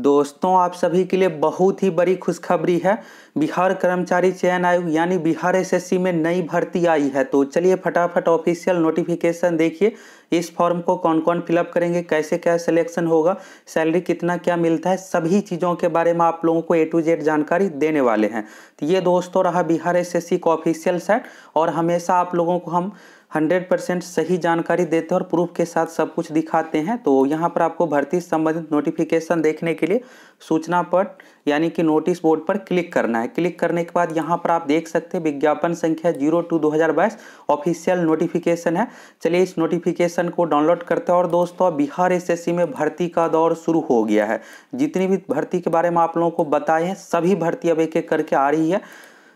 दोस्तों आप सभी के लिए बहुत ही बड़ी खुशखबरी है बिहार कर्मचारी चयन आयोग यानी बिहार एसएससी में नई भर्ती आई है तो चलिए फटाफट ऑफिशियल नोटिफिकेशन देखिए इस फॉर्म को कौन कौन फिलअप करेंगे कैसे क्या सिलेक्शन होगा सैलरी कितना क्या मिलता है सभी चीज़ों के बारे में आप लोगों को ए टू जेड जानकारी देने वाले हैं तो ये दोस्तों रहा बिहार एस का ऑफिशियल साइट और हमेशा आप लोगों को हम हंड्रेड परसेंट सही जानकारी देते हैं और प्रूफ के साथ सब कुछ दिखाते हैं तो यहाँ पर आपको भर्ती संबंधित नोटिफिकेशन देखने के लिए सूचना पट यानी कि नोटिस बोर्ड पर क्लिक करना है क्लिक करने के बाद यहाँ पर आप देख सकते हैं विज्ञापन संख्या जीरो टू दो हज़ार बाईस ऑफिशियल नोटिफिकेशन है चलिए इस नोटिफिकेशन को डाउनलोड करते हैं और दोस्तों बिहार एस में भर्ती का दौर शुरू हो गया है जितनी भी भर्ती के बारे में आप लोगों को बताए हैं सभी भर्ती अब एक एक करके आ रही है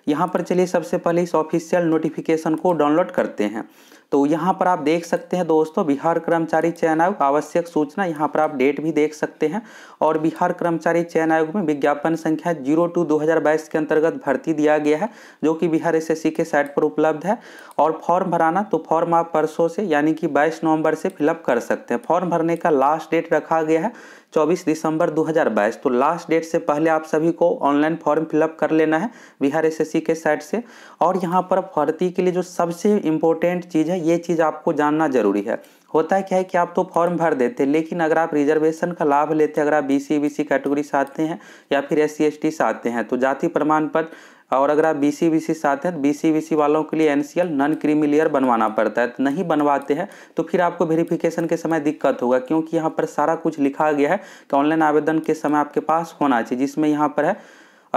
यहाँ पर चलिए सबसे पहले इस ऑफिशियल नोटिफिकेशन को डाउनलोड करते हैं तो यहाँ पर आप देख सकते हैं दोस्तों बिहार कर्मचारी चयन आयोग आवश्यक सूचना यहाँ पर आप डेट भी देख सकते हैं और बिहार कर्मचारी चयन आयोग में विज्ञापन संख्या जीरो टू दो के अंतर्गत भर्ती दिया गया है जो कि बिहार एस के साइट पर उपलब्ध है और फॉर्म भराना तो फॉर्म आप परसों से यानी कि बाईस नवम्बर से फिलअप कर सकते हैं फॉर्म भरने का लास्ट डेट रखा गया है 24 दिसंबर 2022 तो लास्ट डेट से पहले आप सभी को ऑनलाइन फॉर्म फिलअप कर लेना है बिहार एस के साइट से और यहाँ पर भर्ती के लिए जो सबसे इम्पोर्टेंट चीज़ है है ये चीज़ आपको जानना जरूरी है होता है क्या है कि आप तो फॉर्म भर देते हैं लेकिन अगर आप रिजर्वेशन का लाभ लेते हैं अगर आप B C B C category से आते हैं या फिर एस सी एस टी से आते हैं तो जाति प्रमाण पत्र और अगर आप बी सी बी सी से आते हैं बी सी बी सी वालों के लिए N C L non creamy layer बनवाना पड़ता है तो नहीं बनवाते हैं तो फिर आपको वेरिफिकेशन के समय दिक्कत होगा क्योंकि यहाँ पर सारा कुछ लिखा गया है कि ऑनलाइन आवेदन के समय आपके पास होना चाहिए जिसमें यहाँ पर है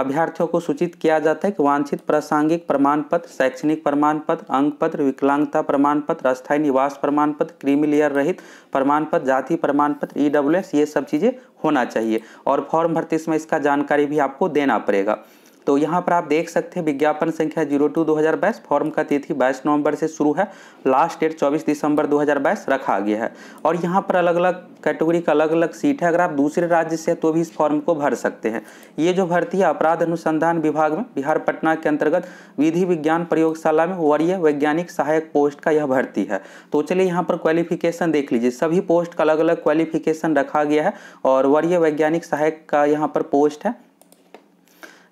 अभ्यर्थियों को सूचित किया जाता है कि वांछित प्रासंगिक प्रमाण पत्र शैक्षणिक प्रमाण पत्र अंक पत्र विकलांगता प्रमाण पत्र अस्थायी निवास प्रमाण पत्र क्रीमिलियर रहित प्रमाण पत्र जाति प्रमाण पत्र ई e ये सब चीज़ें होना चाहिए और फॉर्म भरते समय इसका जानकारी भी आपको देना पड़ेगा तो यहाँ पर आप देख सकते हैं विज्ञापन संख्या जीरो टू दो हज़ार बाईस फॉर्म का तिथि बाईस नवंबर से शुरू है लास्ट डेट चौबीस दिसंबर दो हज़ार बाईस रखा गया है और यहाँ पर अलग अलग कैटेगरी का अलग अलग सीट है अगर आप दूसरे राज्य से तो भी इस फॉर्म को भर सकते हैं ये जो भर्ती है अपराध अनुसंधान विभाग में बिहार पटना के अंतर्गत विधि विज्ञान प्रयोगशाला में वरीय वैज्ञानिक सहायक पोस्ट का यह भर्ती है तो चलिए यहाँ पर क्वालिफिकेशन देख लीजिए सभी पोस्ट का अलग अलग क्वालिफिकेशन रखा गया है और वरीय वैज्ञानिक सहायक का यहाँ पर पोस्ट है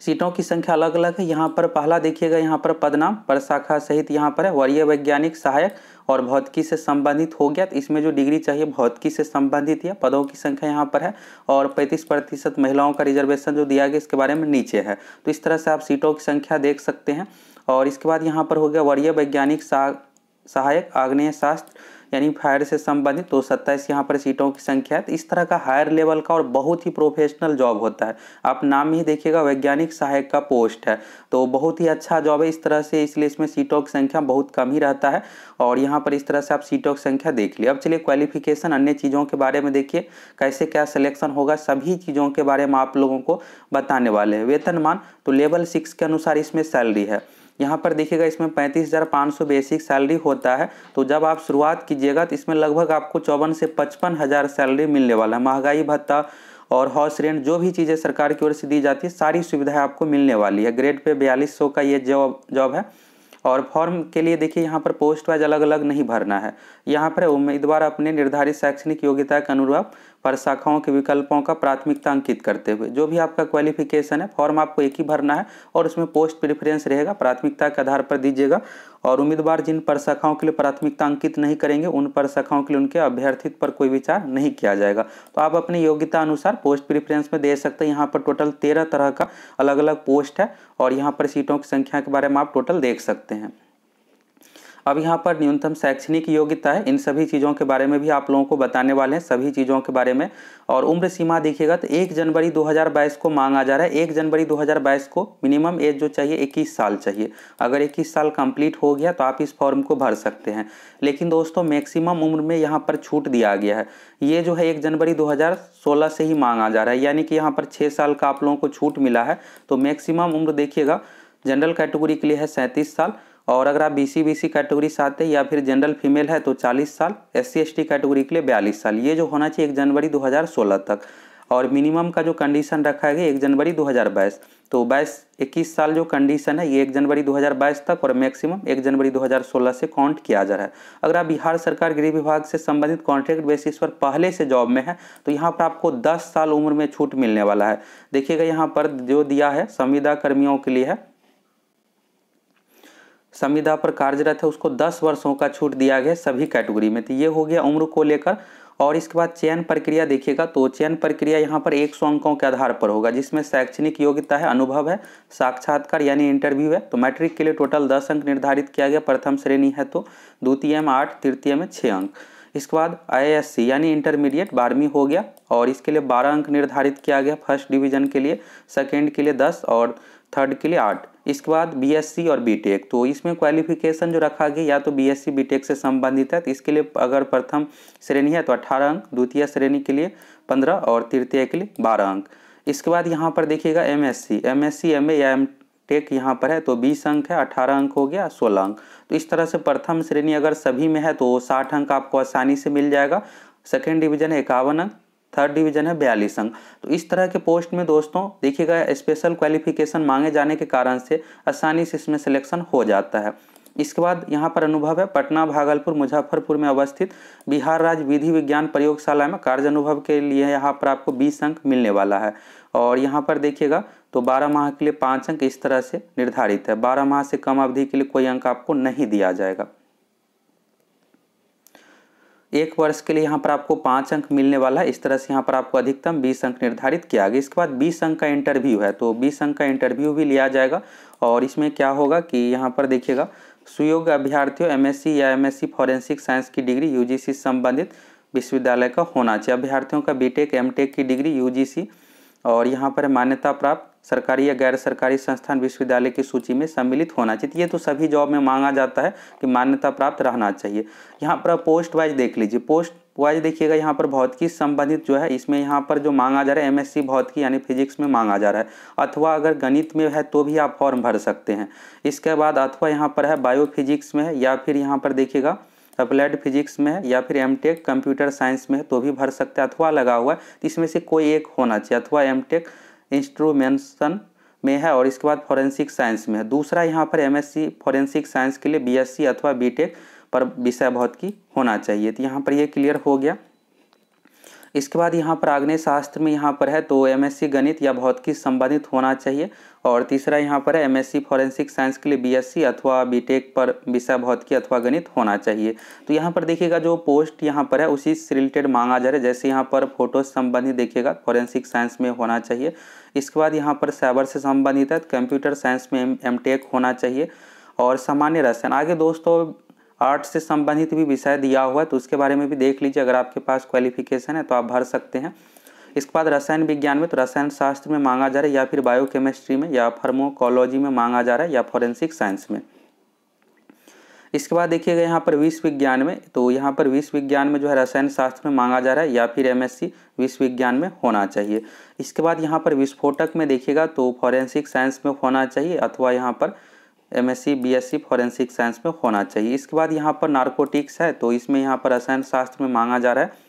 सीटों की संख्या अलग अलग है यहाँ पर पहला देखिएगा यहाँ पर पदनाम प्रशाखा सहित यहाँ पर है वरीय वैज्ञानिक सहायक और भौतिकी से संबंधित हो गया तो इसमें जो डिग्री चाहिए भौतिकी से संबंधित या पदों की संख्या यहाँ पर है और पैंतीस प्रतिशत महिलाओं का रिजर्वेशन जो दिया गया इसके बारे में नीचे है तो इस तरह से आप सीटों की संख्या देख सकते हैं और इसके बाद यहाँ पर हो गया वरीय वैज्ञानिक सहायक आग्नेय शास्त्र यानी फायर से संबंधित तो सत्ताईस यहाँ पर सीटों की संख्या है तो इस तरह का हायर लेवल का और बहुत ही प्रोफेशनल जॉब होता है आप नाम ही देखिएगा वैज्ञानिक सहायक का पोस्ट है तो बहुत ही अच्छा जॉब है इस तरह से इसलिए इसमें सीटों की संख्या बहुत कम ही रहता है और यहाँ पर इस तरह से आप सीटों की संख्या देख लिए अब चलिए क्वालिफिकेशन अन्य चीज़ों के बारे में देखिए कैसे क्या सिलेक्शन होगा सभी चीज़ों के बारे में आप लोगों को बताने वाले हैं वेतनमान तो लेवल सिक्स के अनुसार इसमें सैलरी है यहाँ पर देखिएगा इसमें पैंतीस हज़ार पाँच सौ बेसिक सैलरी होता है तो जब आप शुरुआत कीजिएगा तो इसमें लगभग आपको चौवन से पचपन हज़ार सैलरी मिलने वाला है महंगाई भत्ता और हाउस रेंट जो भी चीज़ें सरकार की ओर से दी जाती है सारी सुविधाएं आपको मिलने वाली है ग्रेड पे बयालीस सौ का ये जॉब जॉब है और फॉर्म के लिए देखिए यहाँ पर पोस्ट वाइज अलग अलग नहीं भरना है यहाँ पर उम्मीदवार अपने निर्धारित शैक्षणिक योग्यता के अनुरूप पर शाखाओं के विकल्पों का प्राथमिकता अंकित करते हुए जो भी आपका क्वालिफिकेशन है फॉर्म आपको एक ही भरना है और उसमें पोस्ट प्रेफरेंस रहेगा प्राथमिकता के आधार पर दीजिएगा और उम्मीदवार जिन पर शाखाओं के लिए प्राथमिकता अंकित नहीं करेंगे उन पर शाखाओं के लिए उनके अभ्यर्थित पर कोई विचार नहीं किया जाएगा तो आप अपनी योग्यता अनुसार पोस्ट प्रेफरेंस में दे सकते हैं यहाँ पर टोटल तेरह तरह का अलग अलग पोस्ट है और यहाँ पर सीटों की संख्या के बारे में आप टोटल देख सकते हैं अब यहाँ पर न्यूनतम शैक्षणिक योग्यता है इन सभी चीज़ों के बारे में भी आप लोगों को बताने वाले हैं सभी चीज़ों के बारे में और उम्र सीमा देखिएगा तो एक जनवरी 2022 को मांगा जा रहा है एक जनवरी 2022 को मिनिमम एज जो चाहिए 21 साल चाहिए अगर 21 साल कंप्लीट हो गया तो आप इस फॉर्म को भर सकते हैं लेकिन दोस्तों मैक्सिमम उम्र में यहाँ पर छूट दिया गया है ये जो है एक जनवरी 2016 से ही मांगा जा रहा है यानी कि यहाँ पर छः साल का आप लोगों को छूट मिला है तो मैक्सिमम उम्र देखिएगा जनरल कैटेगरी के लिए है सैंतीस साल और अगर आप B C B C category से आते हैं या फिर जनरल फीमेल है तो 40 साल S C S T category के लिए बयालीस साल ये जो होना चाहिए एक जनवरी 2016 तक और मिनिमम का जो कंडीशन रखा गया एक जनवरी 2022 तो बाईस इक्कीस साल जो कंडीशन है ये एक जनवरी 2022 तक और मैक्सिमम एक जनवरी 2016 से काउंट किया जा रहा है अगर आप बिहार सरकार गृह विभाग से संबंधित कॉन्ट्रैक्ट बेसिस पर पहले से जॉब में है तो यहाँ पर आपको 10 साल उम्र में छूट मिलने वाला है देखिएगा यहाँ पर जो दिया है संविदा कर्मियों के लिए है संविदा पर कार्यरत है उसको दस वर्षों का छूट दिया गया सभी कैटेगरी में तो ये हो गया उम्र को लेकर और इसके बाद चयन प्रक्रिया देखिएगा तो चयन प्रक्रिया यहाँ पर एक सौ अंकों के आधार पर होगा जिसमें शैक्षणिक योग्यता है अनुभव है साक्षात्कार यानी इंटरव्यू है तो मैट्रिक के लिए टोटल दस अंक निर्धारित किया गया प्रथम श्रेणी है तो द्वितीय में आठ तृतीय में छः अंक इसके बाद आई यानी इंटरमीडिएट बारहवीं हो गया और इसके लिए बारह अंक निर्धारित किया गया फर्स्ट डिवीजन के लिए सेकेंड के लिए दस और थर्ड के लिए आर्ट इसके बाद बीएससी और बीटेक e तो इसमें क्वालिफिकेशन जो रखा गया या तो बीएससी बीटेक e से संबंधित है तो इसके लिए अगर प्रथम श्रेणी है तो अठारह अंक द्वितीय श्रेणी के लिए पंद्रह और तृतीय के लिए बारह अंक इसके बाद यहाँ पर देखिएगा M S C M S C M A या एम टेक e यहाँ पर है तो बीस अंक है अठारह अंक हो गया सोलह अंक तो इस तरह से प्रथम श्रेणी अगर सभी में है तो साठ अंक आपको आसानी से मिल जाएगा सेकेंड डिविजन है इक्यावन अंक थर्ड डिवीजन है बयालीस अंक तो इस तरह के पोस्ट में दोस्तों देखिएगा स्पेशल क्वालिफिकेशन मांगे जाने के कारण से आसानी से इसमें सिलेक्शन हो जाता है इसके बाद यहाँ पर अनुभव है पटना भागलपुर मुजफ्फरपुर में अवस्थित बिहार राज्य विधि विज्ञान प्रयोगशाला में कार्य अनुभव के लिए यहाँ पर आपको बीस अंक मिलने वाला है और यहाँ पर देखिएगा तो 12 माह के लिए पाँच अंक इस तरह से निर्धारित है 12 माह से कम अवधि के लिए कोई अंक आपको नहीं दिया जाएगा एक वर्ष के लिए यहाँ पर आपको पाँच अंक मिलने वाला है इस तरह से यहाँ पर आपको अधिकतम बीस अंक निर्धारित किया गया इसके बाद बीस अंक का इंटरव्यू है तो बीस अंक का इंटरव्यू भी लिया जाएगा और इसमें क्या होगा कि यहाँ पर देखिएगा सुयोग अभ्यार्थियों एमएससी या एमएससी फॉरेंसिक साइंस की डिग्री यू संबंधित विश्वविद्यालय का होना चाहिए अभ्यार्थियों का बी टेक की डिग्री यू और यहाँ पर मान्यता प्राप्त सरकारी या गैर सरकारी संस्थान विश्वविद्यालय की सूची में सम्मिलित होना चाहिए तो ये तो सभी जॉब में मांगा जाता है कि मान्यता प्राप्त रहना चाहिए यहाँ पर आप पोस्ट वाइज देख लीजिए पोस्ट वाइज देखिएगा यहाँ पर भौतिकी संबंधित जो है इसमें यहाँ पर जो मांगा जा रहा है एमएससी भौतिकी यानी फिजिक्स में मांगा जा रहा है अथवा अगर गणित में है तो भी आप फॉर्म भर सकते हैं इसके बाद अथवा यहाँ पर है बायोफिजिक्स में है या फिर यहाँ पर देखिएगा अप्लाइड फिजिक्स में है या फिर एम टेक कंप्यूटर साइंस में है तो भी भर सकते हैं अथवा लगा हुआ है तो इसमें से कोई एक होना चाहिए अथवा एम टेक इंस्ट्रूमेंसन में है और इसके बाद फॉरेंसिक साइंस में है दूसरा यहाँ पर एमएससी फॉरेंसिक साइंस के लिए बीएससी अथवा बीटेक पर विषय बहुत की होना चाहिए तो यहाँ पर ये क्लियर हो गया इसके बाद यहाँ पर आग्नेय शास्त्र में यहाँ पर है तो एमएससी गणित या भौतिकी संबंधित होना चाहिए और तीसरा यहाँ पर है एमएससी फॉरेंसिक साइंस के लिए बीएससी अथवा बीटेक पर विषय भौतिकी अथवा गणित होना चाहिए तो यहाँ पर देखिएगा जो पोस्ट यहाँ पर है उसी से रिलेटेड मांगा जा रहा है जैसे यहाँ पर फोटो संबंधित देखिएगा फॉरेंसिक साइंस में होना चाहिए इसके बाद यहाँ पर साइबर से संबंधित है कंप्यूटर तो साइंस में एम होना चाहिए और सामान्य रसायन आगे दोस्तों आर्ट्स से संबंधित भी विषय दिया हुआ है तो उसके बारे में भी देख लीजिए अगर आपके पास क्वालिफिकेशन है तो आप भर सकते हैं इसके बाद रसायन विज्ञान में तो रसायन शास्त्र में मांगा जा रहा है या फिर बायोकेमिस्ट्री में या फार्मोकोलॉजी में मांगा जा रहा है या फॉरेंसिक साइंस में इसके बाद देखिएगा यहाँ पर विश्व विज्ञान में तो यहाँ पर विश्व विज्ञान में जो है रसायन शास्त्र में मांगा जा रहा है या फिर एमएससी विश्व विज्ञान में होना चाहिए इसके बाद यहाँ पर विस्फोटक में देखिएगा तो फॉरेंसिक साइंस में होना चाहिए अथवा यहाँ पर एमएससी बीएससी फॉरेंसिक साइंस में होना चाहिए इसके बाद यहाँ पर नार्कोटिक्स है तो इसमें यहाँ पर रसायन शास्त्र में मांगा जा रहा है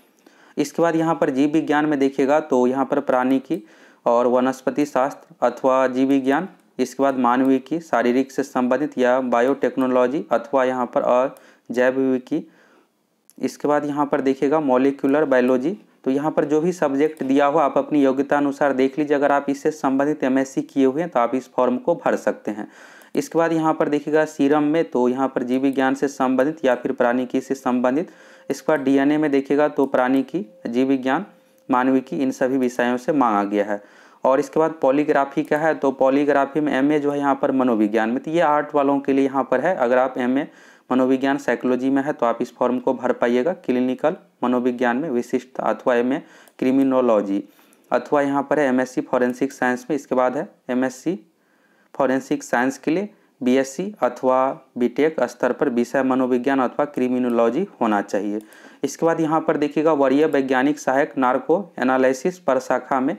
इसके बाद यहाँ पर जीव विज्ञान में देखिएगा तो यहाँ पर प्राणी की और वनस्पति शास्त्र अथवा जीव विज्ञान इसके बाद मानवीय की शारीरिक से संबंधित या बायोटेक्नोलॉजी अथवा यहाँ पर अजैव इसके बाद यहाँ पर देखिएगा मोलिकुलर बायोलॉजी तो यहाँ पर जो भी सब्जेक्ट दिया हुआ आप अपनी योग्यता अनुसार देख लीजिए अगर आप इससे संबंधित एमएससी किए हुए हैं तो आप इस फॉर्म को भर सकते हैं इसके बाद यहाँ पर देखिएगा सीरम में तो यहाँ पर जीव विज्ञान से संबंधित या फिर प्राणिकी से संबंधित इसके बाद डीएनए में देखिएगा तो प्राणिकी जीव विज्ञान मानविकी इन सभी विषयों से मांगा गया है और इसके बाद पॉलीग्राफी का है तो पॉलीग्राफी में एम जो है यहाँ पर मनोविज्ञान में तो ये आर्ट वालों के लिए यहाँ पर है अगर आप एम मनोविज्ञान साइकोलॉजी में है तो आप इस फॉर्म को भर पाइएगा क्लिनिकल मनोविज्ञान में विशिष्ट अथवा एम क्रिमिनोलॉजी अथवा यहाँ पर है एमएससी फॉरेंसिक साइंस में इसके बाद है एमएससी फॉरेंसिक साइंस के लिए बीएससी अथवा बीटेक e स्तर पर विषय मनोविज्ञान अथवा क्रिमिनोलॉजी होना चाहिए इसके बाद यहाँ पर देखिएगा वरीय वैज्ञानिक सहायक नार्को एनालिसिस पर शाखा में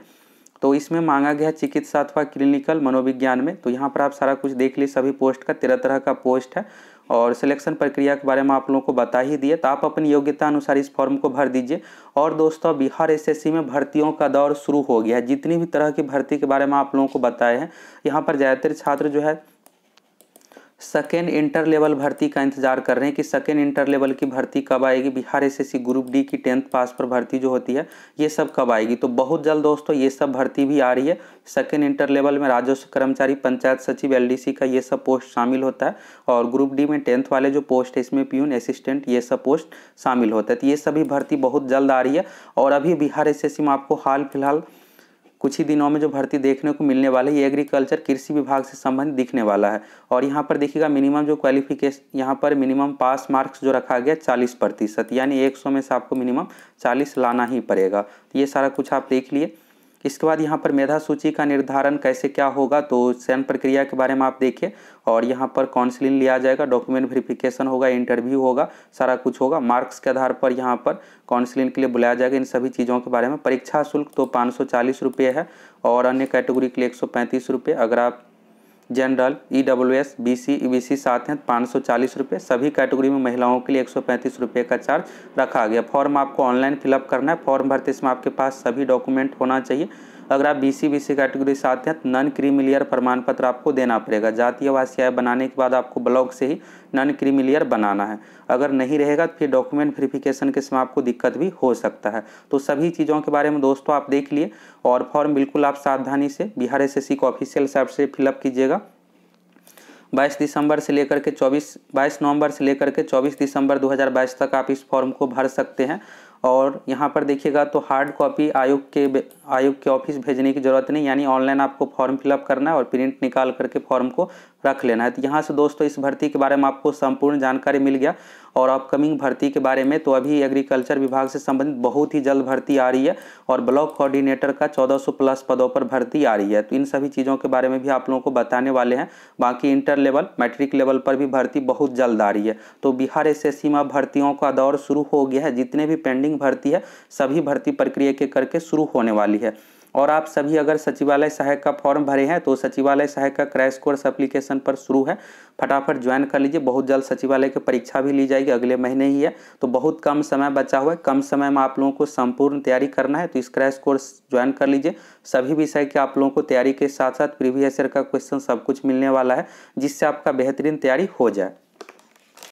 तो इसमें मांगा गया चिकित्सा अथवा क्लिनिकल मनोविज्ञान में तो यहाँ पर आप सारा कुछ देख लिए सभी पोस्ट का तेरह तरह का पोस्ट है और सिलेक्शन प्रक्रिया के बारे में आप लोगों को बता ही दिए तो आप अपनी योग्यता अनुसार इस फॉर्म को भर दीजिए और दोस्तों बिहार एसएससी में भर्तियों का दौर शुरू हो गया है जितनी भी तरह की भर्ती के बारे में आप लोगों को बताए हैं यहाँ पर ज़्यादातर छात्र जो है सेकेंड इंटर लेवल भर्ती का इंतजार कर रहे हैं कि सेकेंड इंटर लेवल की भर्ती कब आएगी बिहार एसएससी ग्रुप डी की टेंथ पास पर भर्ती जो होती है ये सब कब आएगी तो बहुत जल्द दोस्तों ये सब भर्ती भी आ रही है सेकेंड इंटर लेवल में राजस्व कर्मचारी पंचायत सचिव एल का ये सब पोस्ट शामिल होता है और ग्रुप डी में टेंथ वाले जो पोस्ट है इसमें प्यून असिस्टेंट ये सब पोस्ट शामिल होता है तो ये सभी भर्ती बहुत जल्द आ रही है और अभी बिहार एस में आपको हाल फिलहाल कुछ ही दिनों में जो भर्ती देखने को मिलने वाला है ये एग्रीकल्चर कृषि विभाग से संबंधित दिखने वाला है और यहाँ पर देखिएगा मिनिमम जो क्वालिफिकेशन यहाँ पर मिनिमम पास मार्क्स जो रखा गया चालीस प्रतिशत यानी एक में से आपको मिनिमम चालीस लाना ही पड़ेगा तो ये सारा कुछ आप देख लिए इसके बाद यहाँ पर मेधा सूची का निर्धारण कैसे क्या होगा तो चयन प्रक्रिया के बारे में आप देखिए और यहाँ पर काउंसलिंग लिया जाएगा डॉक्यूमेंट वेरिफिकेशन होगा इंटरव्यू होगा सारा कुछ होगा मार्क्स के आधार पर यहाँ पर काउंसलिंग के लिए बुलाया जाएगा इन सभी चीज़ों के बारे में परीक्षा शुल्क तो पाँच है और अन्य कैटेगरी के लिए एक सौ अगर आप general E W S B C E B C साथ हैं पाँच सौ चालीस रुपये सभी कैटेगरी में महिलाओं के लिए एक सौ पैंतीस रुपये का चार्ज रखा गया फॉर्म आपको ऑनलाइन फिलअप करना है फॉर्म भरते समय आपके पास सभी डॉक्यूमेंट होना चाहिए अगर आप B C B C category से आते हैं तो नन क्रीमिलियर प्रमाण पत्र आपको देना पड़ेगा जातीय आय बनाने के बाद आपको ब्लॉक से ही नन क्रीमिलियर बनाना है अगर नहीं रहेगा तो फिर डॉक्यूमेंट वेरिफिकेशन के समय आपको दिक्कत भी हो सकता है तो सभी चीज़ों के बारे में दोस्तों आप देख लिए और फॉर्म बिल्कुल आप सावधानी से बिहार एस एस सी को ऑफिशियल साइट से फिलअप कीजिएगा 22 दिसंबर से लेकर के 24 22 नवंबर से लेकर के 24 दिसंबर 2022 तक आप इस फॉर्म को भर सकते हैं और यहाँ पर देखिएगा तो हार्ड कॉपी आयोग के आयोग के ऑफिस भेजने की ज़रूरत नहीं यानी ऑनलाइन आपको फॉर्म फिलअप करना है और प्रिंट निकाल करके फॉर्म को रख लेना है तो यहाँ से दोस्तों इस भर्ती के बारे में आपको संपूर्ण जानकारी मिल गया और अपकमिंग भर्ती के बारे में तो अभी एग्रीकल्चर विभाग से संबंधित बहुत ही जल्द भर्ती आ रही है और ब्लॉक कोऑर्डिनेटर का 1400 प्लस पदों पर भर्ती आ रही है तो इन सभी चीज़ों के बारे में भी आप लोगों को बताने वाले हैं बाकी इंटर लेवल मैट्रिक लेवल पर भी भर्ती बहुत जल्द आ रही है तो बिहार एस एस में भर्तियों का दौर शुरू हो गया है जितने भी पेंडिंग भर्ती है सभी भर्ती प्रक्रिया के करके शुरू होने वाली है और आप सभी अगर सचिवालय सहायक का फॉर्म भरे हैं तो सचिवालय सहायक का क्रैश कोर्स एप्लीकेशन पर शुरू है फटाफट ज्वाइन कर लीजिए बहुत जल्द सचिवालय की परीक्षा भी ली जाएगी अगले महीने ही है तो बहुत कम समय बचा हुआ है कम समय में आप लोगों को संपूर्ण तैयारी करना है तो इस क्रैश कोर्स ज्वाइन कर लीजिए सभी विषय के आप लोगों को तैयारी के साथ साथ प्रीवियस ईयर का क्वेश्चन सब कुछ मिलने वाला है जिससे आपका बेहतरीन तैयारी हो जाए